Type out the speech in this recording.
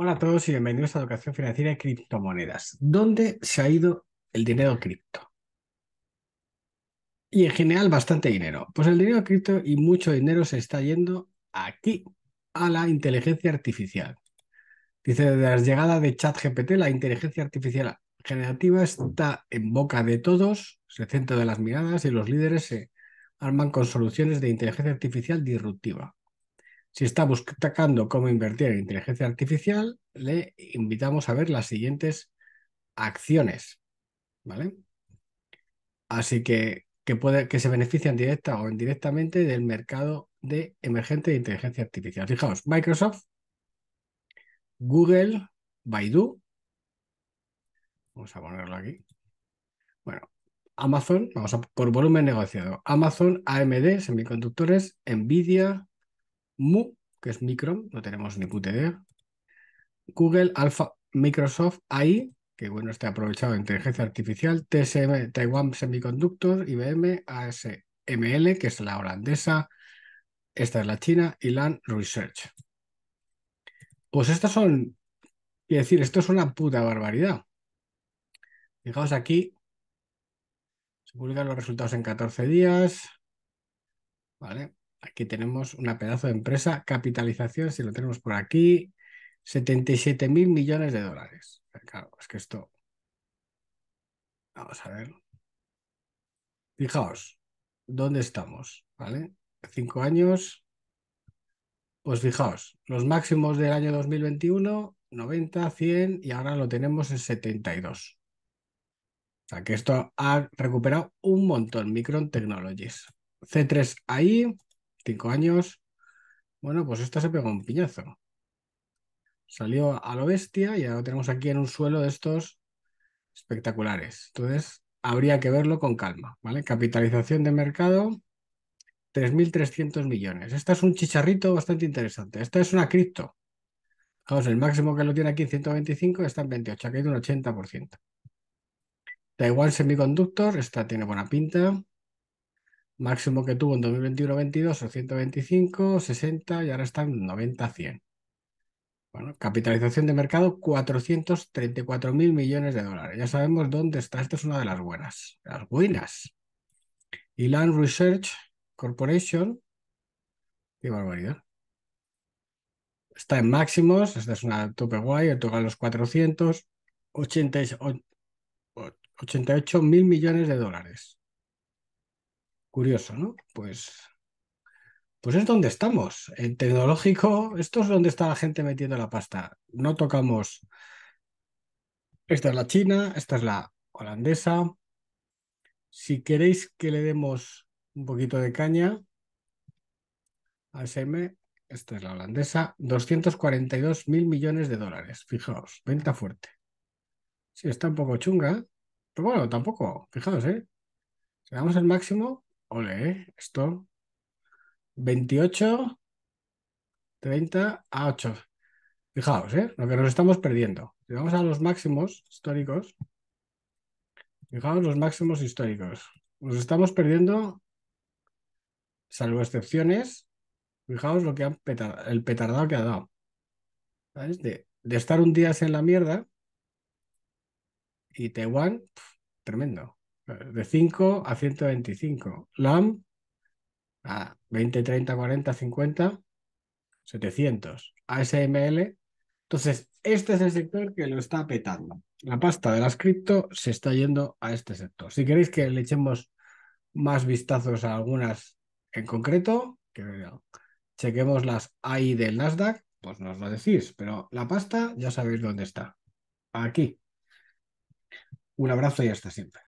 Hola a todos y bienvenidos a Educación Financiera y Criptomonedas. ¿Dónde se ha ido el dinero cripto? Y en general bastante dinero. Pues el dinero cripto y mucho dinero se está yendo aquí, a la inteligencia artificial. Dice, desde la llegada de ChatGPT, la inteligencia artificial generativa está en boca de todos, se centra de las miradas y los líderes se arman con soluciones de inteligencia artificial disruptiva. Si está buscando cómo invertir en inteligencia artificial, le invitamos a ver las siguientes acciones. ¿Vale? Así que, que, puede, que se benefician directa o indirectamente del mercado de emergente de inteligencia artificial. Fijaos, Microsoft, Google, Baidu. Vamos a ponerlo aquí. Bueno, Amazon, vamos a por volumen negociado. Amazon, AMD, semiconductores, Nvidia, Mu, que es Micron, no tenemos ni puta Google, Alpha, Microsoft, AI, que bueno, está aprovechado de inteligencia artificial, TSM, Taiwan Semiconductor IBM, ASML, que es la holandesa, esta es la china, y LAN Research. Pues estas son, quiero decir, esto es una puta barbaridad. Fijaos aquí, se publican los resultados en 14 días, ¿vale? Aquí tenemos una pedazo de empresa, capitalización, si lo tenemos por aquí, 77 mil millones de dólares. Claro, es que esto... Vamos a ver. Fijaos, ¿dónde estamos? ¿Vale? Cinco años. Pues fijaos, los máximos del año 2021, 90, 100 y ahora lo tenemos en 72. O sea que esto ha recuperado un montón, Micron Technologies. C3 ahí, años. Bueno, pues esta se pegó un piñazo. Salió a lo bestia y ahora lo tenemos aquí en un suelo de estos espectaculares. Entonces, habría que verlo con calma, ¿vale? Capitalización de mercado, 3.300 millones. Esta es un chicharrito bastante interesante. Esta es una cripto. Vamos, el máximo que lo tiene aquí 125 está en 28, ha caído un 80%. da igual Semiconductor, esta tiene buena pinta. Máximo que tuvo en 2021-22 son 125, 60 y ahora están 90-100. Bueno, capitalización de mercado 434 mil millones de dólares. Ya sabemos dónde está. Esta es una de las buenas. Las buenas. Elan Research Corporation. Qué barbaridad. Está en máximos. Esta es una tope guay. Toca los 488 mil millones de dólares. Curioso, ¿no? Pues, pues es donde estamos. En tecnológico, esto es donde está la gente metiendo la pasta. No tocamos. Esta es la china, esta es la holandesa. Si queréis que le demos un poquito de caña, ASM, esta es la holandesa, 242 mil millones de dólares. Fijaos, venta fuerte. si está un poco chunga, pero bueno, tampoco, fijaos, ¿eh? Si damos el máximo, Ole, eh, esto. 28, 30 a 8. Fijaos, ¿eh? Lo que nos estamos perdiendo. llegamos a los máximos históricos, fijaos los máximos históricos. Nos estamos perdiendo, salvo excepciones, fijaos lo que el petardado que ha dado. De, estar un día en la mierda y Taiwán, tremendo de 5 a 125. LAM a 20, 30, 40, 50, 700. ASML. Entonces, este es el sector que lo está petando. La pasta de las cripto se está yendo a este sector. Si queréis que le echemos más vistazos a algunas en concreto, que chequemos las AI del Nasdaq, pues nos lo decís, pero la pasta ya sabéis dónde está. Aquí. Un abrazo y hasta siempre.